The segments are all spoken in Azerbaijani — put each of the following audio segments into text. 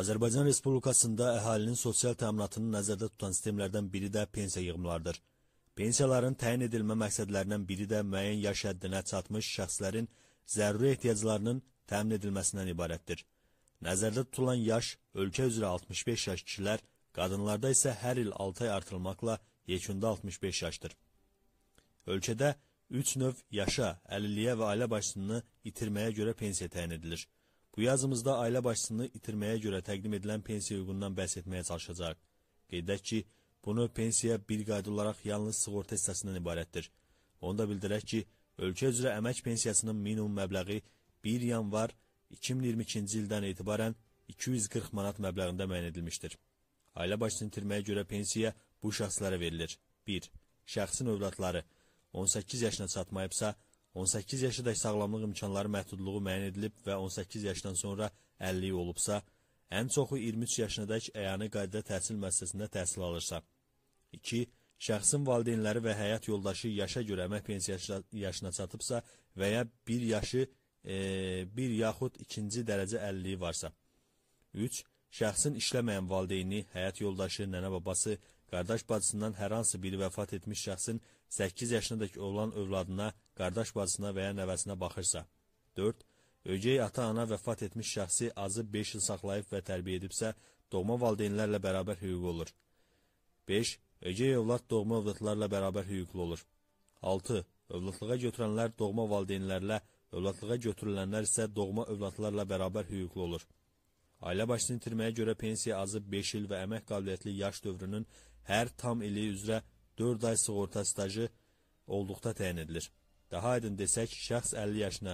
Azərbaycan Respublikasında əhalinin sosial təminatını nəzərdə tutan sistemlərdən biri də pensiya yığımlarıdır. Pensiyaların təyin edilmə məqsədlərindən biri də müəyyən yaş həddinə çatmış şəxslərin zəruri ehtiyaclarının təmin edilməsindən ibarətdir. Nəzərdə tutulan yaş ölkə üzrə 65 yaş kişilər, qadınlarda isə hər il 6 ay artılmaqla yekunda 65 yaşdır. Ölkədə 3 növ yaşa, əlilliyə və ailə başçısını itirməyə görə pensiya təyin edilir. Bu yazımızda ailə başçısını itirməyə görə təqdim edilən pensiya hüququndan bəhs etməyə çalışacaq. Qeyd edək ki, bunu pensiya bir qayda olaraq yalnız sığorta hissəsindən ibarətdir. Onu da bildirək ki, ölkə üzrə əmək pensiyasının minimum məbləği 1 yanvar 2022-ci ildən etibarən 240 manat məbləğində müəyyən edilmişdir. Ailə başçısını itirməyə görə pensiya bu şəxslərə verilir. 1. Şəxsin övladları 18 yaşına çatmayıbsa, 18 yaşadək sağlamlıq imkanları məhdudluğu müəyyən edilib və 18 yaşdan sonra 50 olubsa, ən çoxu 23 yaşındək əyani qaydada təhsil müəssisəsində təhsil alırsa. 2. Şəxsin valideynləri və həyat yoldaşı yaşa görə əmək pensiyası yaşına çatıbsa və ya bir yaşı e, bir yaxud ikinci dərəcə 50 varsa. 3. Şəxsin işləməyən valideyni, həyat yoldaşı, nənə-babası, qardaş bacısından hər hansı biri vəfat etmiş şəxsin 8 yaşındakı olan övladına qardaş bacısına və ya nəvəsinə baxırsa. 4. Ögey ata-ana vəfat etmiş şəxsi azı 5 il saxlayıb və tərbiyə edibsə, doğma valideynlərlə bərabər hüququ olur. 5. Ögey övlad doğma övladlarla bərabər hüquqlu olur. 6. Övladlığa götürənlər doğma valideynlərlə, övladlığa götürülənlər isə doğma övladlarla bərabər hüquqlu olur. Ailə başını itirməyə görə pensiya azı 5 il və əmək qabiliyyətli yaş dövrünün hər tam ili üzrə 4 ay sığorta stajı olduqda təyin edilir. Daha aydın desək, şəxs 50 yaşına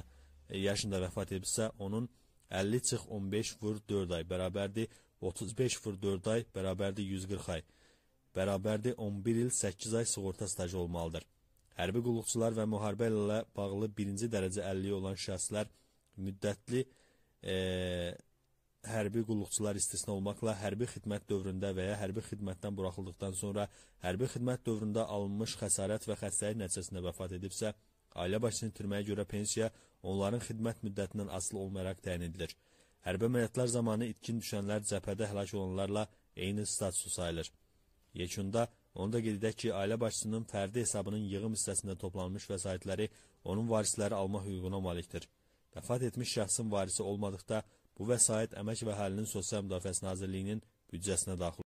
e, yaşında vəfat edibsə, onun 50 çıx 15 vur 4 ay bərabərdir 35 vur 4 ay bərabərdir 140 ay. Bərabərdir 11 il 8 ay sığorta stajı olmalıdır. Hərbi qulluqçular və müharibə ilə bağlı birinci dərəcə 50 olan şəxslər müddətli e, hərbi qulluqçular istisna olmaqla hərbi xidmət dövründə və ya hərbi xidmətdən buraxıldıqdan sonra hərbi xidmət dövründə alınmış xəsarət və xəstəlik nəticəsində vəfat edibsə, ailə başçısının itirməyə görə pensiya onların xidmət müddətindən asılı olmayaraq təyin edilir. Hərbi əməliyyatlar zamanı itkin düşənlər cəbhədə həlak olanlarla eyni statusu sayılır. Yekunda onu da qeyd edək ki, ailə başçısının fərdi hesabının yığım hissəsində toplanmış vəsaitləri onun varisləri alma hüququna malikdir. Vəfat etmiş şəxsin varisi olmadıqda bu vəsait Əmək və Əhalinin Sosial Müdafiəsi Nazirliyinin büdcəsinə daxil